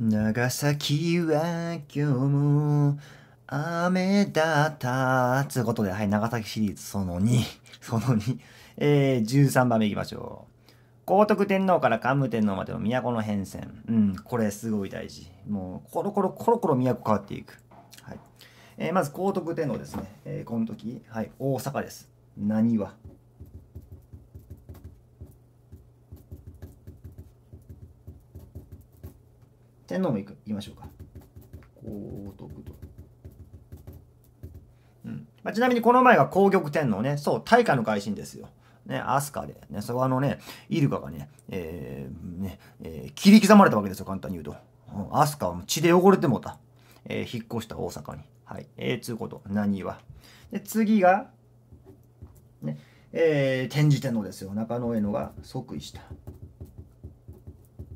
長崎は今日も雨だったということで、はい、長崎シリーズその2、その2、えー、13番目いきましょう。高徳天皇から桓武天皇までの都の変遷。うん、これすごい大事。もう、コロコロコロコロ都変わっていく。はい。えー、まず高徳天皇ですね。えー、この時、はい、大阪です。何は天皇も行きましょうか。皇徳と。うんまあ、ちなみにこの前が皇玉天皇ね、そう、大化の改新ですよ。ね、飛鳥で、ね、そこのね、イルカがね、えー、ね、えー、切り刻まれたわけですよ、簡単に言うと。うん、飛鳥は血で汚れてもた。えー、引っ越した大阪に。はい。えー、つうこと、何は。で、次が、ね、えー、天智天皇ですよ。中野上野が即位した。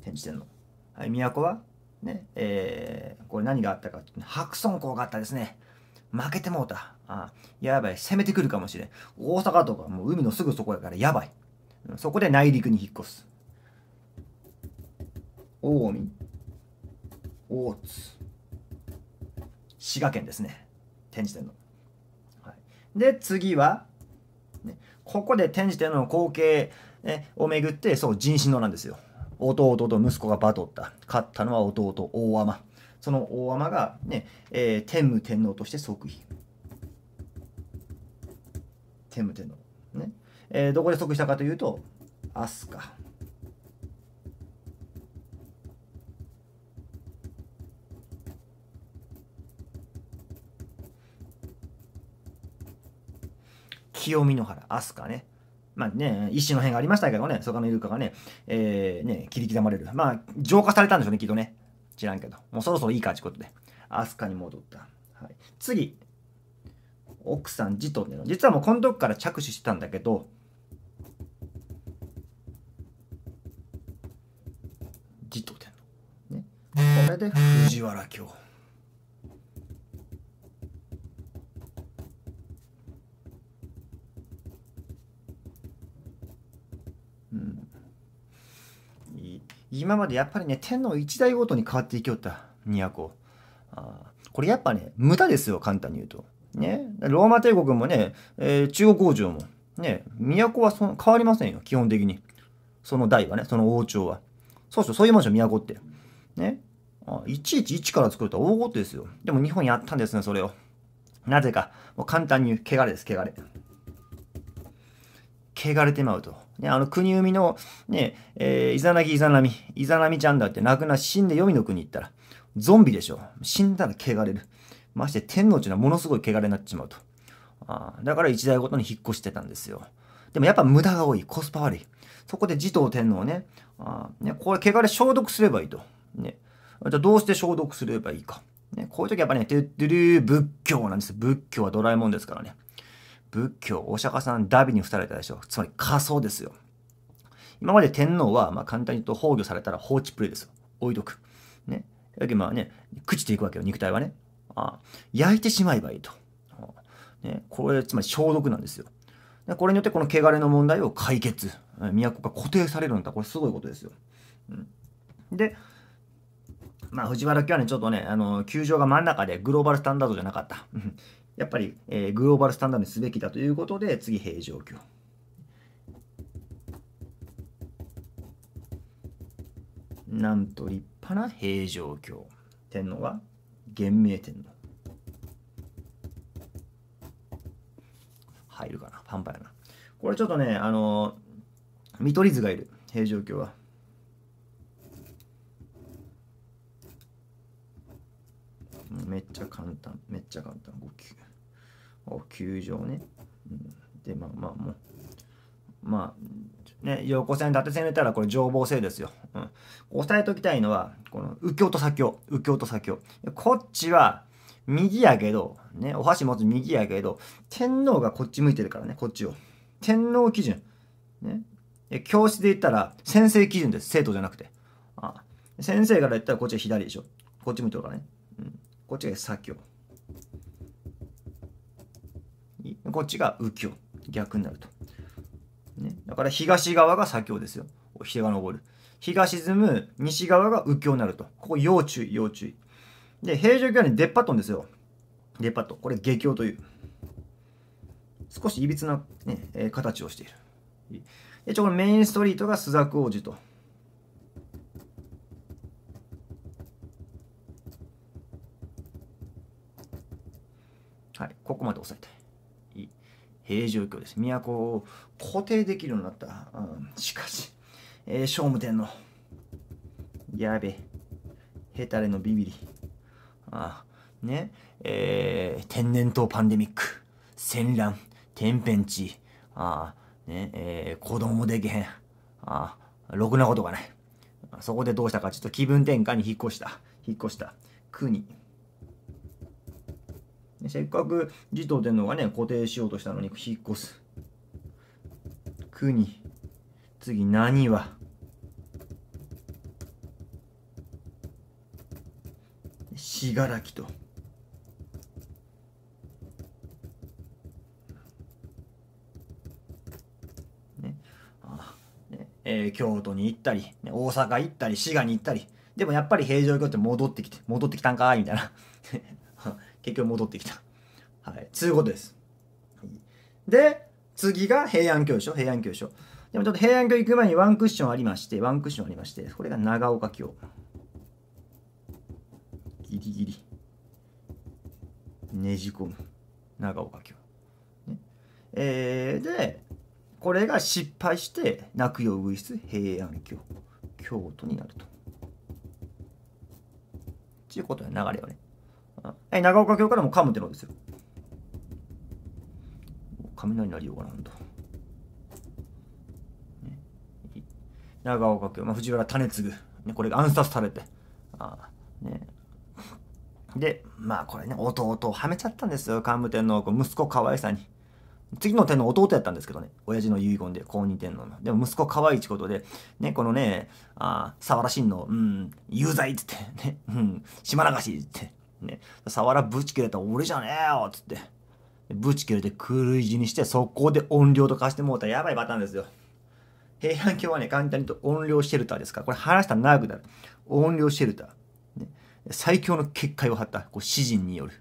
天智天皇。はい、都はね、えー、これ何があったか。白村校があったですね。負けてもうた。あやばい。攻めてくるかもしれん。大阪とかもう海のすぐそこやからやばい。そこで内陸に引っ越す。近江、大津、滋賀県ですね。展示店の。はい、で、次は、ね、ここで展示店の光景、ね、をめぐって、そう、人心のなんですよ。弟と息子がバトった。勝ったのは弟、大天。その大天がね、えー、天武天皇として即位。天武天皇。ねえー、どこで即位したかというと、飛鳥。清見の原、飛鳥ね。まあね、一種の変がありましたけどね、そこのイルカがね、えー、ね、切り刻まれる。まあ、浄化されたんでしょうね、きっとね。知らんけど。もうそろそろいいか、ちことで。アスカに戻った。はい、次。奥さん、ジトンでの。実はもうこの時から着手してたんだけど、ジトンでの。ね。これで、藤原京。うん、今までやっぱりね天皇一代ごとに変わっていきよった都あこれやっぱね無駄ですよ簡単に言うとねローマ帝国もね、えー、中国王朝もね都はその変わりませんよ基本的にその代はねその王朝はそうそうそういうもんでしょ都ってねあいちいち一から作ると大ごとですよでも日本やったんですねそれをなぜかもう簡単に言う汚れです汚れ汚れてまうと。ね、あの国生みの、ね、えー、イザナギイザナミ、イザナミちゃんだって亡くな、死んで黄泉の国行ったら、ゾンビでしょ。死んだら汚れる。まして天皇ちいうのはものすごい汚れになっちまうと。あだから一代ごとに引っ越してたんですよ。でもやっぱ無駄が多い。コスパ悪い。そこで持統天皇ね、あねこれ汚れ消毒すればいいと。ね、じゃどうして消毒すればいいか。ね、こういう時やっぱね、てってる仏教なんです。仏教はドラえもんですからね。仏教、お釈迦さん、ダビに伏されたでしょ。つまり仮想ですよ。今まで天皇は、まあ、簡単に言うと崩御されたら放置プレイですよ。置いとく。ね。だけどまあね、朽ちていくわけよ、肉体はね。あ焼いてしまえばいいと。ね、これ、つまり消毒なんですよ。でこれによってこの汚れの問題を解決。都が固定されるんだ。これすごいことですよ。うん、で、まあ、藤原家はね、ちょっとね、あの、球場が真ん中でグローバルスタンダードじゃなかった。やっぱり、えー、グローバルスタンダードにすべきだということで、次、平状況。なんと立派な平城京。天皇は、元明天皇。入るかなパンパンやな。これちょっとね、あのー、見取り図がいる。平城京は。めっちゃ簡単。めっちゃ簡単。5級。球場ね。で、まあまあもう、まあ、ね、横線、縦線入れたらこれ情報性ですよ。うん。押さえときたいのは、この右京と左京、右京と左京。こっちは、右やけど、ね、お箸持つ右やけど、天皇がこっち向いてるからね、こっちを。天皇基準。ね。教室で言ったら、先生基準です。生徒じゃなくて。あ先生から言ったらこっちは左でしょ。こっち向いてるからね。うん。こっちが左京。こっちが右京、逆になると。ね、だから東側が左京ですよ。日が昇る。東沈む西側が右京になると。ここ要注意、要注意。で、平城京に出っ張っとんですよ。出っ張っと。これ下京という。少しいびつなね、えー、形をしている。で、ちょ、このメインストリートが朱雀王子と。はい、ここまで押さえたい。えー、状況です。都を固定できるようになった。うん、しかし、えー、聖武天皇。やべヘタレのビビり。ああ。ね。えー、天然痘パンデミック。戦乱。天変地。ああ。ね。えー、子供もできへん。ああ。ろくなことがない。そこでどうしたか、ちょっと気分転換に引っ越した。引っ越した。国。せっかく持統天皇がね、固定しようとしたのに、引っ越す。国。次、何は。死柄木と。ね。ああねえー、京都に行ったり、ね、大阪行ったり、滋賀に行ったり。でもやっぱり平城京って戻ってきて、戻ってきたんかーみたいな。結局戻ってきた。はい。通うことです。で、次が平安教書、平安教書。でもちょっと平安京行く前にワンクッションありまして、ワンクッションありまして、これが長岡京。ギリギリ。ねじ込む。長岡京。ね、えー、で、これが失敗して泣くようぐいす平安京。京都になると。ということで流れはね。え長岡京からもカムってのですよ。雷になりようがなんと。長岡京、まあ、藤原種継、ね、これが暗殺されて。あね、で、まあこれね、弟をはめちゃったんですよ、幹部天皇、息子可愛さに。次の天皇弟やったんですけどね、親父の遺言で、公認天皇の。でも息子可愛いちことで、ね、このね、ああ、沢良親王、うん、有罪って言って、ね、うん、島流しっって。ね。サワラぶち切れたら俺じゃねえよっつって。ぶち切れて狂い死にして、速攻で音量とかしてもうたらやばいパターンですよ。平安京はね、簡単に言うと音量シェルターですから、これ話したら長くなる。音量シェルター。ね、最強の結界を張った、こう詩人による。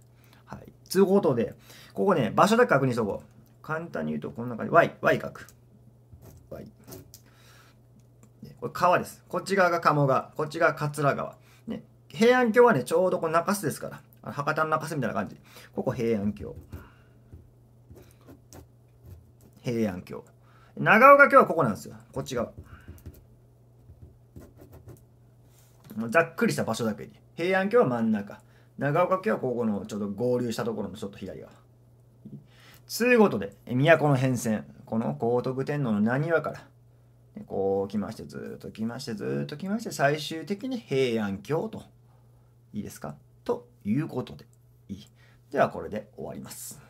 はい。つうことで、ここね、場所だけ確認しとこう。簡単に言うと、この中に Y、Y 角。Y。これ川です。こっち側が鴨川、こっち側が桂川。平安京はね、ちょうどこの中洲ですから。博多の中洲みたいな感じ。ここ平安京。平安京。長岡京はここなんですよ。こっち側。ざっくりした場所だけに。平安京は真ん中。長岡京はここのちょうど合流したところのちょっと左側。通うことで、都の変遷。この高徳天皇の何話から。こう来まして、ずっと来まして、ずっと来まして、最終的に平安京と。いいですかということでいい。ではこれで終わります。